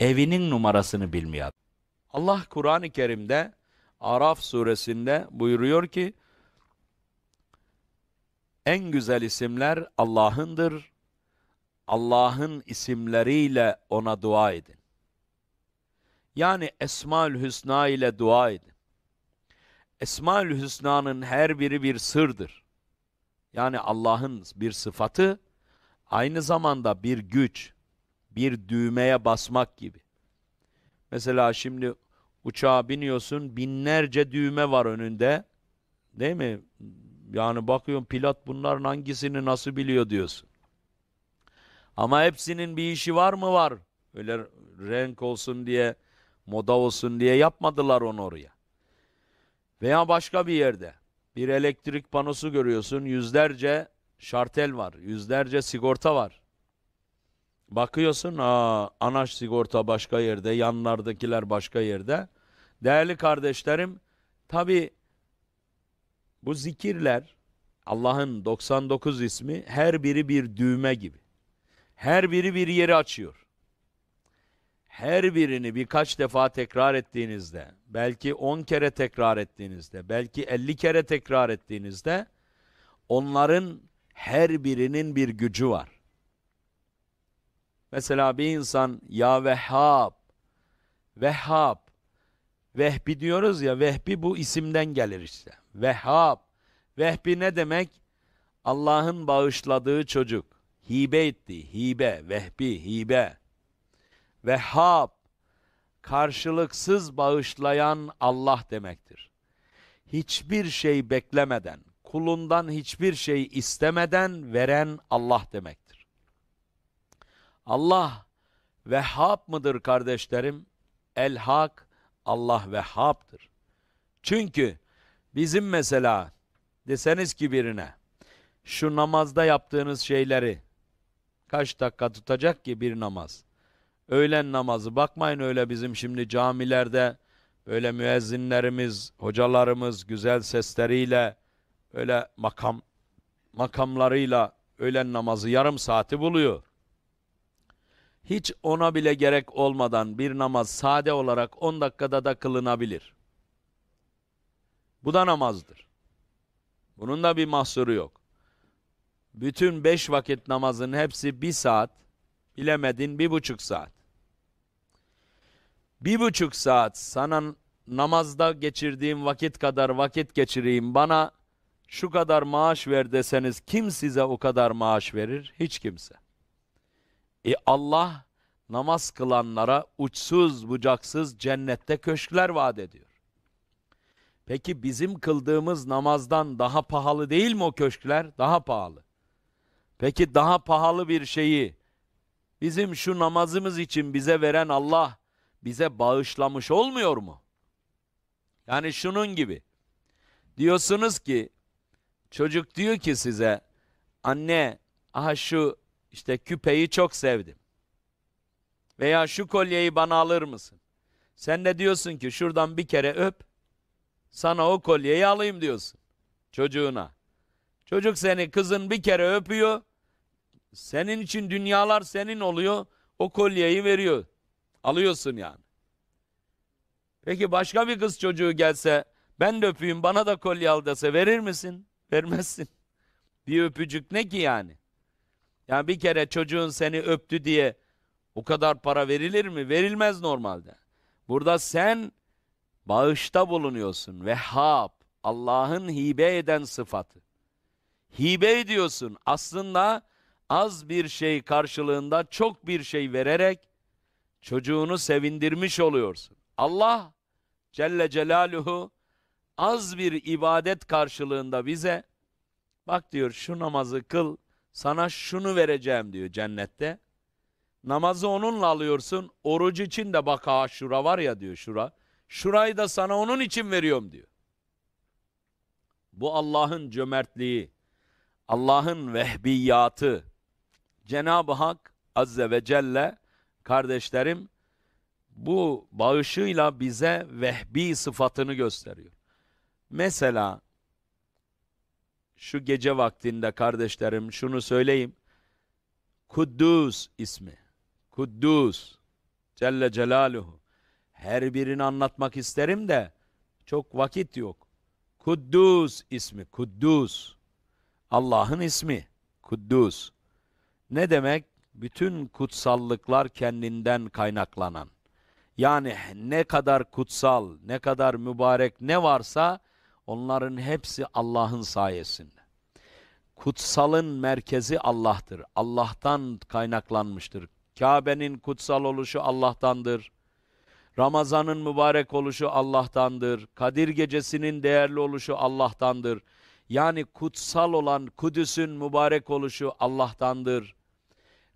evinin numarasını bilmeyen. Allah Kur'an-ı Kerim'de Araf suresinde buyuruyor ki en güzel isimler Allah'ındır. Allah'ın isimleriyle ona dua edin. Yani Esmaül Hüsna ile dua edin. Esmaül Hüsna'nın her biri bir sırdır. Yani Allah'ın bir sıfatı, aynı zamanda bir güç, bir düğmeye basmak gibi. Mesela şimdi uçağa biniyorsun binlerce düğme var önünde. Değil mi? Yani bakıyorsun pilot bunların hangisini nasıl biliyor diyorsun. Ama hepsinin bir işi var mı var? Öyle renk olsun diye, moda olsun diye yapmadılar onu oraya. Veya başka bir yerde bir elektrik panosu görüyorsun yüzlerce şartel var, yüzlerce sigorta var. Bakıyorsun aa, anaç sigorta başka yerde, yanlardakiler başka yerde. Değerli kardeşlerim, tabi bu zikirler Allah'ın 99 ismi her biri bir düğme gibi. Her biri bir yeri açıyor. Her birini birkaç defa tekrar ettiğinizde, belki 10 kere tekrar ettiğinizde, belki 50 kere tekrar ettiğinizde onların her birinin bir gücü var Mesela bir insan ya Vehhab, Vehhab, Vehbi diyoruz ya, Vehbi bu isimden gelir işte. Vehhab, Vehbi ne demek? Allah'ın bağışladığı çocuk. Hibe etti, hibe, Vehbi, hibe. Vehhab, karşılıksız bağışlayan Allah demektir. Hiçbir şey beklemeden, kulundan hiçbir şey istemeden veren Allah demektir. Allah Vehhab mıdır kardeşlerim? El Hak Allah Vehhab'dır. Çünkü bizim mesela deseniz ki birine şu namazda yaptığınız şeyleri kaç dakika tutacak ki bir namaz? Öğlen namazı bakmayın öyle bizim şimdi camilerde böyle müezzinlerimiz, hocalarımız güzel sesleriyle öyle makam makamlarıyla öğlen namazı yarım saati buluyor hiç ona bile gerek olmadan bir namaz sade olarak 10 dakikada da kılınabilir. Bu da namazdır. Bunun da bir mahsuru yok. Bütün beş vakit namazın hepsi bir saat, bilemedin bir buçuk saat. Bir buçuk saat sana namazda geçirdiğim vakit kadar vakit geçireyim bana şu kadar maaş ver deseniz kim size o kadar maaş verir? Hiç kimse. E Allah namaz kılanlara uçsuz bucaksız cennette köşkler vaat ediyor. Peki bizim kıldığımız namazdan daha pahalı değil mi o köşkler? Daha pahalı. Peki daha pahalı bir şeyi bizim şu namazımız için bize veren Allah bize bağışlamış olmuyor mu? Yani şunun gibi. Diyorsunuz ki çocuk diyor ki size anne aha şu işte küpeyi çok sevdim. Veya şu kolyeyi bana alır mısın? Sen ne diyorsun ki şuradan bir kere öp, sana o kolyeyi alayım diyorsun çocuğuna. Çocuk seni kızın bir kere öpüyor, senin için dünyalar senin oluyor, o kolyeyi veriyor. Alıyorsun yani. Peki başka bir kız çocuğu gelse, ben de öpeyim bana da kolye al dese verir misin? Vermezsin. Bir öpücük ne ki yani? Yani bir kere çocuğun seni öptü diye o kadar para verilir mi? Verilmez normalde. Burada sen bağışta bulunuyorsun. Vehhab, Allah'ın hibe eden sıfatı. Hibe ediyorsun. Aslında az bir şey karşılığında çok bir şey vererek çocuğunu sevindirmiş oluyorsun. Allah Celle Celaluhu az bir ibadet karşılığında bize bak diyor şu namazı kıl sana şunu vereceğim diyor cennette. Namazı onunla alıyorsun. orucu için de bak ha şura var ya diyor şura. Şurayı da sana onun için veriyorum diyor. Bu Allah'ın cömertliği, Allah'ın vehbiyatı. Cenab-ı Hak Azze ve Celle kardeşlerim bu bağışıyla bize vehbi sıfatını gösteriyor. Mesela şu gece vaktinde kardeşlerim şunu söyleyeyim. Kuddus ismi. Kuddus. Celle Celaluhu. Her birini anlatmak isterim de çok vakit yok. Kuddus ismi. Kuddus. Allah'ın ismi. Kuddus. Ne demek? Bütün kutsallıklar kendinden kaynaklanan. Yani ne kadar kutsal, ne kadar mübarek ne varsa Onların hepsi Allah'ın sayesinde. Kutsalın merkezi Allah'tır. Allah'tan kaynaklanmıştır. Kabe'nin kutsal oluşu Allah'tandır. Ramazan'ın mübarek oluşu Allah'tandır. Kadir gecesinin değerli oluşu Allah'tandır. Yani kutsal olan Kudüs'ün mübarek oluşu Allah'tandır.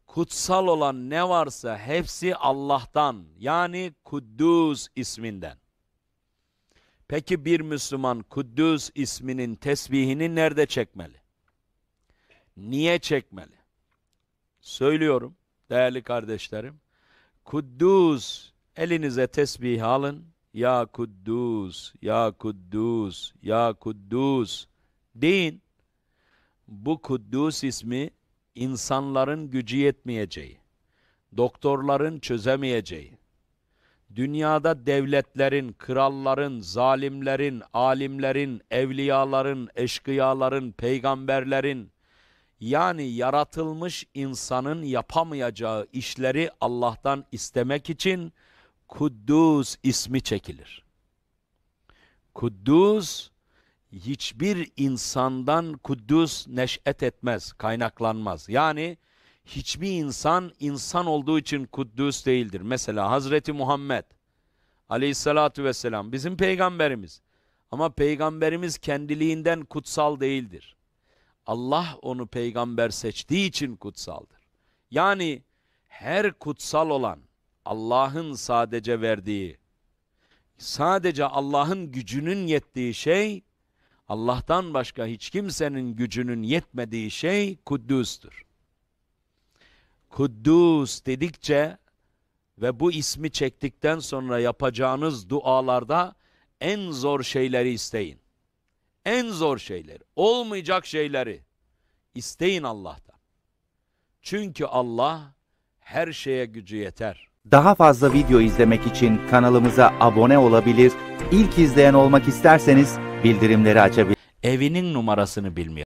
Kutsal olan ne varsa hepsi Allah'tan yani Kuddus isminden. Peki bir Müslüman Kuddüs isminin tesbihini nerede çekmeli? Niye çekmeli? Söylüyorum değerli kardeşlerim. Kuddüs elinize tesbih alın. Ya Kuddüs, Ya Kuddüs, Ya Kuddüs deyin. Bu Kuddüs ismi insanların gücü yetmeyeceği, doktorların çözemeyeceği, dünyada devletlerin, kralların, zalimlerin, alimlerin, evliyaların, eşkıyaların, peygamberlerin yani yaratılmış insanın yapamayacağı işleri Allah'tan istemek için Kuddus ismi çekilir. Kuddus hiçbir insandan Kuddus neş'et etmez, kaynaklanmaz. Yani hiçbir insan insan olduğu için kuddüs değildir. Mesela Hazreti Muhammed aleyhissalatu vesselam bizim peygamberimiz. Ama peygamberimiz kendiliğinden kutsal değildir. Allah onu peygamber seçtiği için kutsaldır. Yani her kutsal olan Allah'ın sadece verdiği, sadece Allah'ın gücünün yettiği şey, Allah'tan başka hiç kimsenin gücünün yetmediği şey Kuddüs'tür. Kuddus dedikçe ve bu ismi çektikten sonra yapacağınız dualarda en zor şeyleri isteyin. En zor şeyleri, olmayacak şeyleri isteyin Allah'tan. Çünkü Allah her şeye gücü yeter. Daha fazla video izlemek için kanalımıza abone olabilir, İlk izleyen olmak isterseniz bildirimleri açabilir. Evinin numarasını bilmiyor.